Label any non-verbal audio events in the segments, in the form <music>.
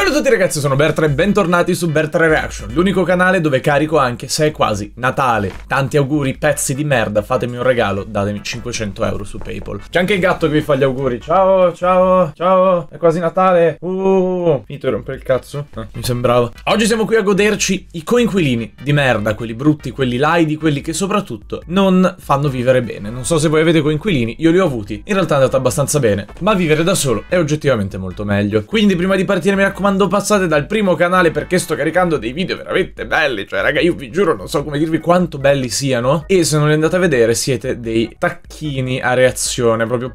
Salve a tutti ragazzi, sono Bertra e bentornati su Bertra Reaction, l'unico canale dove carico anche se è quasi Natale. Tanti auguri, pezzi di merda, fatemi un regalo, datemi 500 euro su Paypal. C'è anche il gatto che vi fa gli auguri. Ciao, ciao, ciao, è quasi Natale. Uh, finito di rompere il cazzo? Eh, mi sembrava. Oggi siamo qui a goderci i coinquilini di merda, quelli brutti, quelli laidi, quelli che soprattutto non fanno vivere bene. Non so se voi avete coinquilini, io li ho avuti. In realtà è andata abbastanza bene, ma vivere da solo è oggettivamente molto meglio. Quindi prima di partire mi raccomando raccomando passate dal primo canale perché sto caricando dei video veramente belli, cioè raga io vi giuro non so come dirvi quanto belli siano e se non li andate a vedere siete dei tacchini a reazione proprio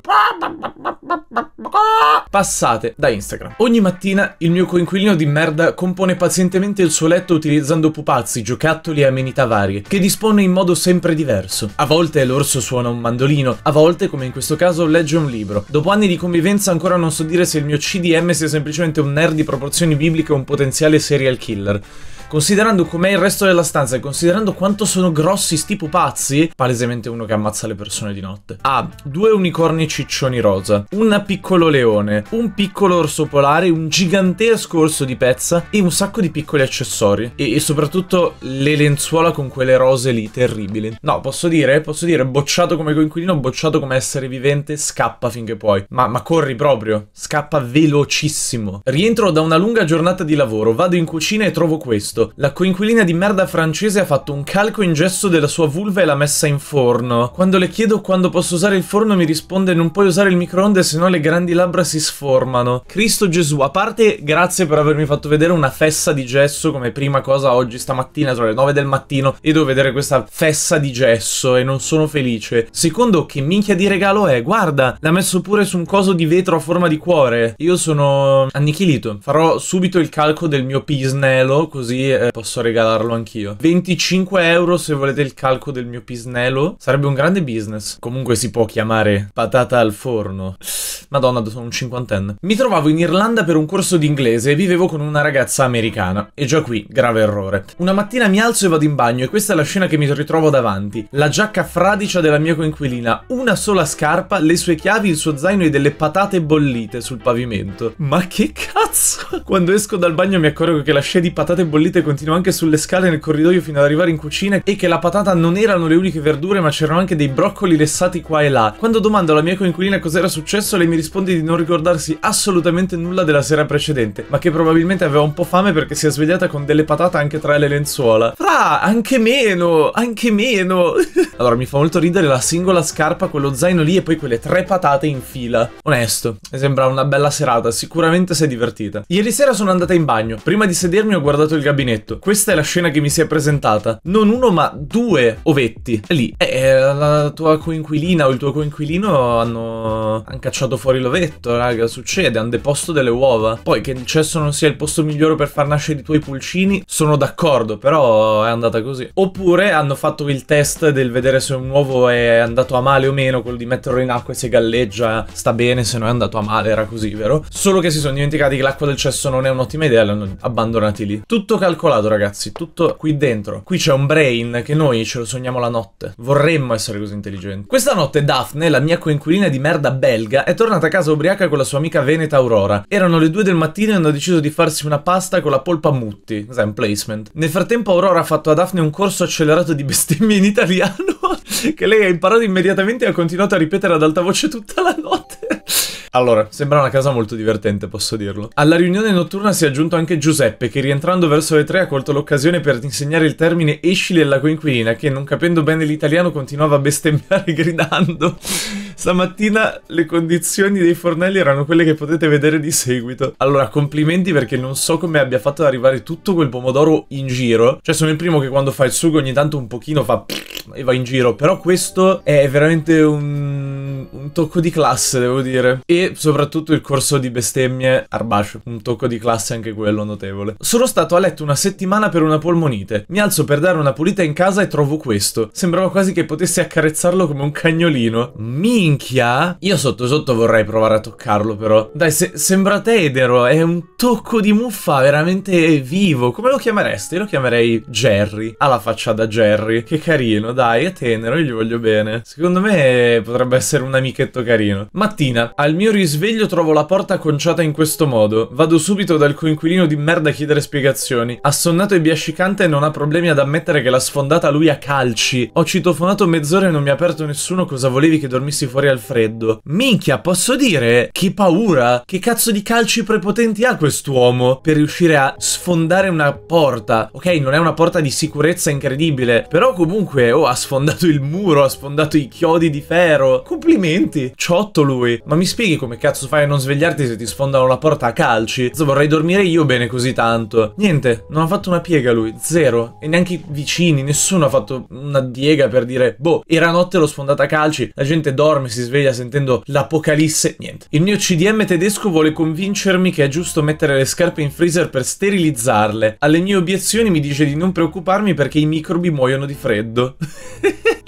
passate da Instagram. Ogni mattina il mio coinquilino di merda compone pazientemente il suo letto utilizzando pupazzi, giocattoli e amenità varie, che dispone in modo sempre diverso. A volte l'orso suona un mandolino, a volte, come in questo caso, legge un libro. Dopo anni di convivenza ancora non so dire se il mio CDM sia semplicemente un nerd di proposito proporzioni bibliche un potenziale serial killer. Considerando com'è il resto della stanza e considerando quanto sono grossi sti pupazzi, palesemente uno che ammazza le persone di notte. Ha due unicorni ciccioni rosa, un piccolo leone, un piccolo orso polare, un gigantesco orso di pezza e un sacco di piccoli accessori. E, e soprattutto le lenzuola con quelle rose lì, terribili. No, posso dire, posso dire, bocciato come coinquilino, bocciato come essere vivente, scappa finché puoi. Ma, ma corri proprio, scappa velocissimo. Rientro da una lunga giornata di lavoro, vado in cucina e trovo questo fatto. La coinquilina di merda francese ha fatto un calco in gesso della sua vulva e l'ha messa in forno. Quando le chiedo quando posso usare il forno mi risponde non puoi usare il microonde se no le grandi labbra si sformano. Cristo Gesù, a parte grazie per avermi fatto vedere una fessa di gesso come prima cosa oggi stamattina tra le 9 del mattino e devo vedere questa fessa di gesso e non sono felice. Secondo che minchia di regalo è? Guarda, l'ha messo pure su un coso di vetro a forma di cuore. Io sono annichilito. Farò subito il calco del mio pisnello così eh, posso regalarlo anch'io. 25 euro se volete il calco del mio pisnello. Sarebbe un grande business. Comunque si può chiamare patata al forno. Madonna, sono un cinquantenne. Mi trovavo in Irlanda per un corso di inglese e vivevo con una ragazza americana. E già qui, grave errore. Una mattina mi alzo e vado in bagno e questa è la scena che mi ritrovo davanti. La giacca fradicia della mia coinquilina, una sola scarpa, le sue chiavi, il suo zaino e delle patate bollite sul pavimento. Ma che cazzo? Quando esco dal bagno mi accorgo che la scia di patate bollite salite continuo anche sulle scale nel corridoio fino ad arrivare in cucina e che la patata non erano le uniche verdure ma c'erano anche dei broccoli lessati qua e là. Quando domando alla mia coinquilina cos'era successo lei mi risponde di non ricordarsi assolutamente nulla della sera precedente, ma che probabilmente aveva un po' fame perché si è svegliata con delle patate anche tra le lenzuola. Fra, anche meno, anche meno. <laughs> allora mi fa molto ridere la singola scarpa, quello zaino lì e poi quelle tre patate in fila. Onesto, mi sembra una bella serata, sicuramente sei divertita. Ieri sera sono andata in bagno, prima di sedermi ho guardato il gabinetto gabinetto. Questa è la scena che mi si è presentata. Non uno, ma due ovetti. E lì, E eh, eh, la tua coinquilina o il tuo coinquilino hanno... hanno cacciato fuori l'ovetto, raga, succede, hanno deposto delle uova. Poi che il cesso non sia il posto migliore per far nascere i tuoi pulcini, sono d'accordo, però è andata così. Oppure hanno fatto il test del vedere se un uovo è andato a male o meno, quello di metterlo in acqua e se galleggia sta bene, se non è andato a male, era così, vero? Solo che si sono dimenticati che l'acqua del cesso non è un'ottima idea, l'hanno abbandonati lì. Tutto calcolato calcolato ragazzi, tutto qui dentro. Qui c'è un brain che noi ce lo sogniamo la notte. Vorremmo essere così intelligenti. Questa notte Daphne, la mia coinquilina di merda belga, è tornata a casa ubriaca con la sua amica veneta Aurora. Erano le due del mattino e hanno deciso di farsi una pasta con la polpa mutti. Cos'è un placement? Nel frattempo Aurora ha fatto a Daphne un corso accelerato di bestemmie in italiano <laughs> che lei ha imparato immediatamente e ha continuato a ripetere ad alta voce tutta la notte. Allora, sembra una casa molto divertente, posso dirlo. Alla riunione notturna si è aggiunto anche Giuseppe, che rientrando verso le tre ha colto l'occasione per insegnare il termine esci della coinquilina, che non capendo bene l'italiano continuava a bestemmiare <laughs> gridando. Stamattina le condizioni dei fornelli erano quelle che potete vedere di seguito. Allora, complimenti perché non so come abbia fatto ad arrivare tutto quel pomodoro in giro. Cioè, sono il primo che quando fa il sugo ogni tanto un pochino fa e va in giro. Però questo è veramente un, un tocco di classe, devo dire. E soprattutto il corso di bestemmie Arbascio. Un tocco di classe anche quello notevole. Sono stato a letto una settimana per una polmonite. Mi alzo per dare una pulita in casa e trovo questo. Sembrava quasi che potessi accarezzarlo come un cagnolino. Mi Minchia! Io sotto sotto vorrei provare a toccarlo però. Dai, se sembra Tedero, è un tocco di muffa veramente vivo. Come lo chiameresti? Io lo chiamerei Jerry. Ha la faccia da Jerry. Che carino, dai, è tenero, io gli voglio bene. Secondo me potrebbe essere un amichetto carino. Mattina, al mio risveglio trovo la porta conciata in questo modo. Vado subito dal coinquilino di merda a chiedere spiegazioni. Assonnato e biascicante non ha problemi ad ammettere che l'ha sfondata lui a calci. Ho citofonato mezz'ora e non mi ha aperto nessuno cosa volevi che dormissi fuori fuori al freddo. Minchia, posso dire? Che paura! Che cazzo di calci prepotenti ha quest'uomo per riuscire a sfondare una porta? Ok, non è una porta di sicurezza incredibile, però comunque, oh, ha sfondato il muro, ha sfondato i chiodi di ferro. Complimenti! Ciotto lui. Ma mi spieghi come cazzo fai a non svegliarti se ti sfondano la porta a calci? So, vorrei dormire io bene così tanto. Niente, non ha fatto una piega lui, zero. E neanche i vicini, nessuno ha fatto una piega per dire, boh, era notte l'ho sfondata a calci, la gente dorme Storm si sveglia sentendo l'apocalisse, niente. Il mio CDM tedesco vuole convincermi che è giusto mettere le scarpe in freezer per sterilizzarle. Alle mie obiezioni mi dice di non preoccuparmi perché i microbi muoiono di freddo. <laughs>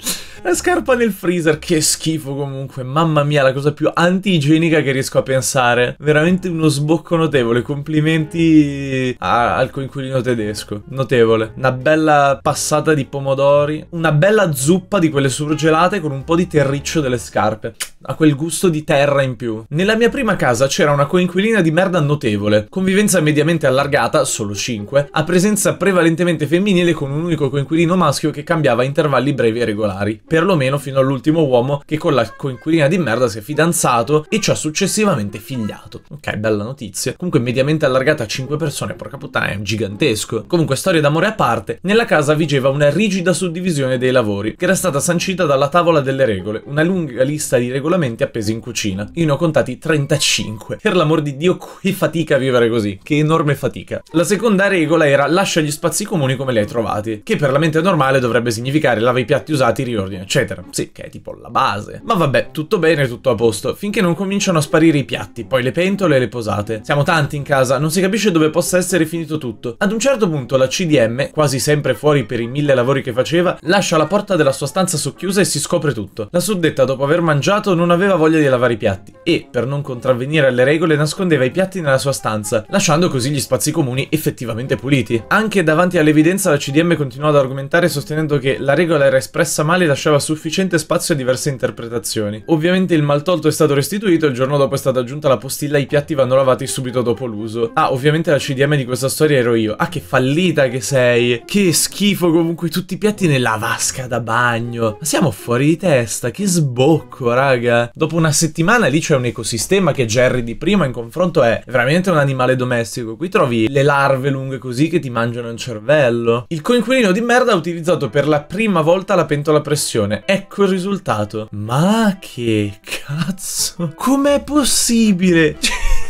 La scarpa nel freezer, che schifo comunque. Mamma mia, la cosa più antigenica che riesco a pensare. Veramente uno sbocco notevole. Complimenti a, al coinquilino tedesco. Notevole. Una bella passata di pomodori. Una bella zuppa di quelle surgelate con un po' di terriccio delle scarpe. Ha quel gusto di terra in più. Nella mia prima casa c'era una coinquilina di merda notevole. Convivenza mediamente allargata, solo 5, a presenza prevalentemente femminile con un unico coinquilino maschio che cambiava a intervalli brevi e regolari. Per perlomeno fino all'ultimo uomo che con la coinquilina di merda si è fidanzato e ci ha successivamente figliato. Ok, bella notizia. Comunque mediamente allargata a 5 persone, porca puttana, è gigantesco. Comunque, storia d'amore a parte, nella casa vigeva una rigida suddivisione dei lavori, che era stata sancita dalla tavola delle regole, una lunga lista di regolamenti appesi in cucina. Io ne ho contati 35. Per l'amor di Dio, che fatica a vivere così, che enorme fatica. La seconda regola era lascia gli spazi comuni come li hai trovati, che per la mente normale dovrebbe significare lava i piatti usati, riordina eccetera. Sì, che è tipo la base. Ma vabbè, tutto bene, tutto a posto, finché non cominciano a sparire i piatti, poi le pentole e le posate. Siamo tanti in casa, non si capisce dove possa essere finito tutto. Ad un certo punto la CDM, quasi sempre fuori per i mille lavori che faceva, lascia la porta della sua stanza socchiusa e si scopre tutto. La suddetta, dopo aver mangiato, non aveva voglia di lavare i piatti e, per non contravvenire alle regole, nascondeva i piatti nella sua stanza, lasciando così gli spazi comuni effettivamente puliti. Anche davanti all'evidenza la CDM continuò ad argomentare sostenendo che la regola era espressa male e lasciava lasciava sufficiente spazio a diverse interpretazioni. Ovviamente il mal tolto è stato restituito e il giorno dopo è stata aggiunta la postilla e i piatti vanno lavati subito dopo l'uso. Ah, ovviamente la CDM di questa storia ero io. Ah, che fallita che sei! Che schifo comunque tutti i piatti nella vasca da bagno. Ma siamo fuori di testa, che sbocco, raga. Dopo una settimana lì c'è un ecosistema che Jerry di prima in confronto è veramente un animale domestico. Qui trovi le larve lunghe così che ti mangiano il cervello. Il coinquilino di merda ha utilizzato per la prima volta la pentola pressione soluzione. Ecco il risultato. Ma che cazzo? Com'è possibile? <laughs>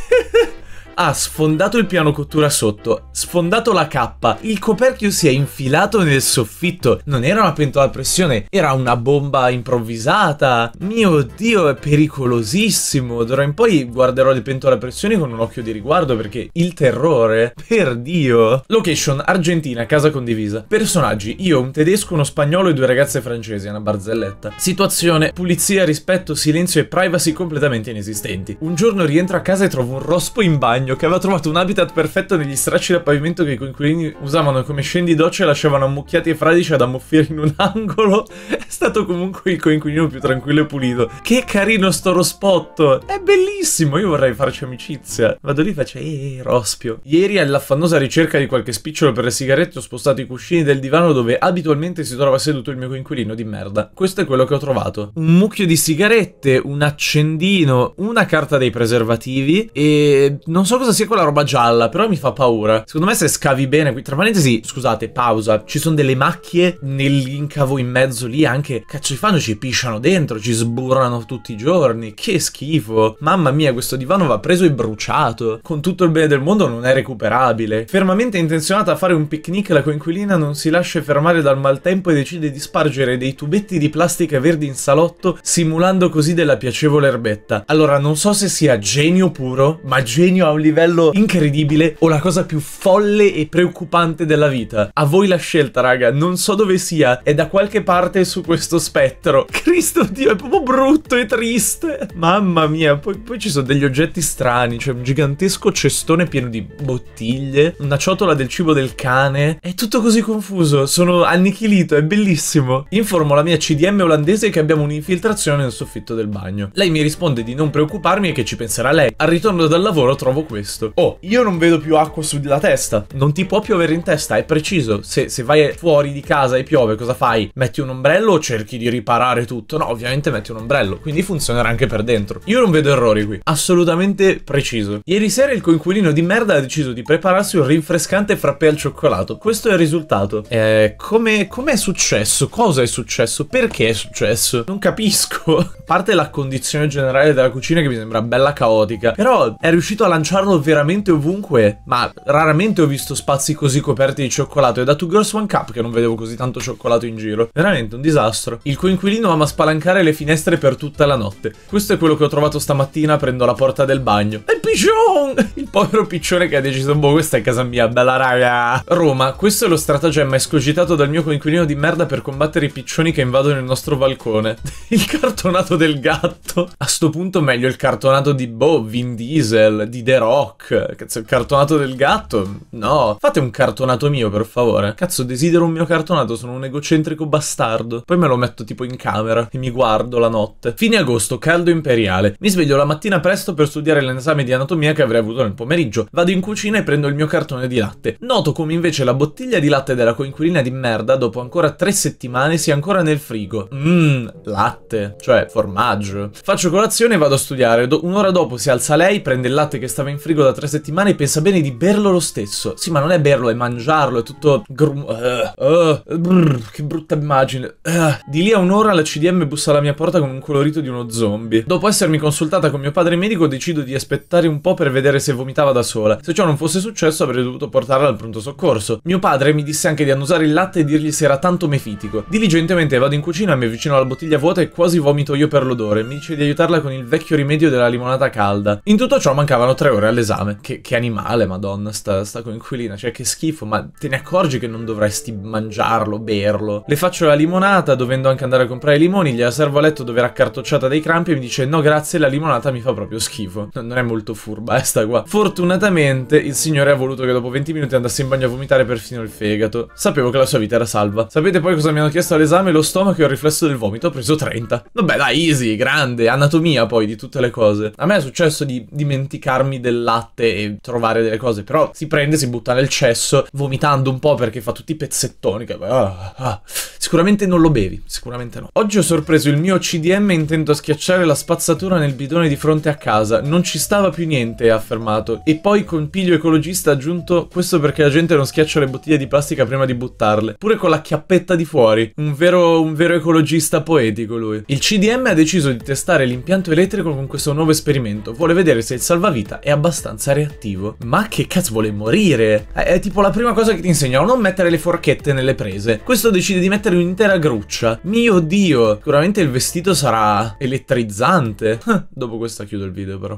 Cioè, ha sfondato il piano cottura sotto, sfondato la cappa, il coperchio si è infilato nel soffitto, non era una pentola a pressione, era una bomba improvvisata. Mio dio, è pericolosissimo. D'ora in poi guarderò le pentole a pressione con un occhio di riguardo perché il terrore, per dio. Location Argentina, casa condivisa. Personaggi, io, un tedesco, uno spagnolo e due ragazze francesi, una barzelletta. Situazione, pulizia, rispetto, silenzio e privacy completamente inesistenti. Un giorno rientro a casa e trovo un rospo in bagno ragno che aveva trovato un habitat perfetto negli stracci da pavimento che i coinquilini usavano come scendidocce e lasciavano ammucchiati e fradici ad ammuffire in un <laughs> angolo, è stato comunque il coinquilino più tranquillo e pulito. Che carino sto rospotto! È bellissimo, io vorrei farci amicizia. Vado lì e faccio, eeeh, eh, rospio. Ieri all'affannosa ricerca di qualche spicciolo per le sigarette ho spostato i cuscini del divano dove abitualmente si trova seduto il mio coinquilino di merda. Questo è quello che ho trovato. Un mucchio di sigarette, un accendino, una carta dei preservativi e non so so cosa sia quella roba gialla, però mi fa paura. Secondo me se scavi bene qui, tra parentesi, scusate, pausa, ci sono delle macchie nell'incavo in mezzo lì, anche cazzo di fanno, ci pisciano dentro, ci sburrano tutti i giorni, che schifo. Mamma mia, questo divano va preso e bruciato. Con tutto il bene del mondo non è recuperabile. Fermamente intenzionata a fare un picnic, la coinquilina non si lascia fermare dal maltempo e decide di spargere dei tubetti di plastica verdi in salotto, simulando così della piacevole erbetta. Allora, non so se sia genio puro, ma genio a un livello incredibile o la cosa più folle e preoccupante della vita. A voi la scelta, raga, non so dove sia, è da qualche parte su questo spettro. <laughs> Cristo Dio, è proprio brutto e triste. Mamma mia, poi, poi ci sono degli oggetti strani, cioè un gigantesco cestone pieno di bottiglie, una ciotola del cibo del cane. È tutto così confuso, sono annichilito, è bellissimo. Informo la mia CDM olandese che abbiamo un'infiltrazione nel soffitto del bagno. Lei mi risponde di non preoccuparmi e che ci penserà lei. Al ritorno dal lavoro trovo questo questo. Oh, io non vedo più acqua sulla testa. Non ti può piovere in testa, è preciso. Se, se vai fuori di casa e piove, cosa fai? Metti un ombrello o cerchi di riparare tutto? No, ovviamente metti un ombrello, quindi funzionerà anche per dentro. Io non vedo errori qui, assolutamente preciso. Ieri sera il coinquilino di merda ha deciso di prepararsi un rinfrescante frappè al cioccolato. Questo è il risultato. Eh, come, come è successo? Cosa è successo? Perché è successo? Non capisco. <laughs> A parte la condizione generale della cucina che mi sembra bella caotica, però è riuscito a lanciare erano veramente ovunque, ma raramente ho visto spazi così coperti di cioccolato. È da Two Girls One Cup che non vedevo così tanto cioccolato in giro. Veramente un disastro. Il coinquilino ama spalancare le finestre per tutta la notte. Questo è quello che ho trovato stamattina aprendo la porta del bagno. È Pigeon! Il povero piccione che ha deciso, boh, questa è casa mia, bella raga. Roma, questo è lo stratagemma escogitato dal mio coinquilino di merda per combattere i piccioni che invadono il nostro balcone. <laughs> Il cartonato del gatto. A sto punto meglio il cartonato di Boh, Vin Diesel, di The Rock Rock. Cazzo, il cartonato del gatto? No. Fate un cartonato mio, per favore. Cazzo, desidero un mio cartonato, sono un egocentrico bastardo. Poi me lo metto tipo in camera e mi guardo la notte. Fine agosto, caldo imperiale. Mi sveglio la mattina presto per studiare l'esame di anatomia che avrei avuto nel pomeriggio. Vado in cucina e prendo il mio cartone di latte. Noto come invece la bottiglia di latte della coinquilina di merda, dopo ancora tre settimane, sia ancora nel frigo. Mmm, latte. Cioè, formaggio. Faccio colazione e vado a studiare. Do un'ora dopo si alza lei, prende il latte che stava in in frigo da tre settimane e pensa bene di berlo lo stesso. Sì, ma non è berlo, è mangiarlo, è tutto... Uh, eh, uh, eh, brr, che brutta immagine. Uh. Di lì a un'ora la CDM bussa alla mia porta con un colorito di uno zombie. Dopo essermi consultata con mio padre medico decido di aspettare un po' per vedere se vomitava da sola. Se ciò non fosse successo avrei dovuto portarla al pronto soccorso. Mio padre mi disse anche di annusare il latte e dirgli se era tanto mefitico. Diligentemente vado in cucina, mi avvicino alla bottiglia vuota e quasi vomito io per l'odore. Mi dice di aiutarla con il vecchio rimedio della limonata calda. In tutto ciò mancavano tre ore correre all'esame. Che, che animale, madonna, sta, sta coinquilina. Cioè, che schifo, ma te ne accorgi che non dovresti mangiarlo, berlo? Le faccio la limonata, dovendo anche andare a comprare i limoni, gliela servo a letto dove era accartocciata dai crampi e mi dice no grazie, la limonata mi fa proprio schifo. Non è molto furba, eh, sta qua. Fortunatamente il signore ha voluto che dopo 20 minuti andasse in bagno a vomitare perfino il fegato. Sapevo che la sua vita era salva. Sapete poi cosa mi hanno chiesto all'esame? Lo stomaco e il riflesso del vomito. Ho preso 30. Vabbè dai, easy, grande, anatomia poi di tutte le cose. A me è successo di dimenticarmi della del latte e trovare delle cose, però si prende, si butta nel cesso, vomitando un po' perché fa tutti i pezzettoni che... Ah, ah. Sicuramente non lo bevi, sicuramente no. Oggi ho sorpreso il mio CDM intento a schiacciare la spazzatura nel bidone di fronte a casa. Non ci stava più niente, ha affermato. E poi con piglio ecologista ha aggiunto questo perché la gente non schiaccia le bottiglie di plastica prima di buttarle. Pure con la chiappetta di fuori. Un vero, un vero ecologista poetico lui. Il CDM ha deciso di testare l'impianto elettrico con questo nuovo esperimento. Vuole vedere se il salvavita è abbastanza abbastanza reattivo. Ma che cazzo vuole morire? È, eh, è tipo la prima cosa che ti insegnano, non mettere le forchette nelle prese. Questo decide di mettere un'intera gruccia. Mio dio, sicuramente il vestito sarà elettrizzante. <laughs> dopo questo chiudo il video però.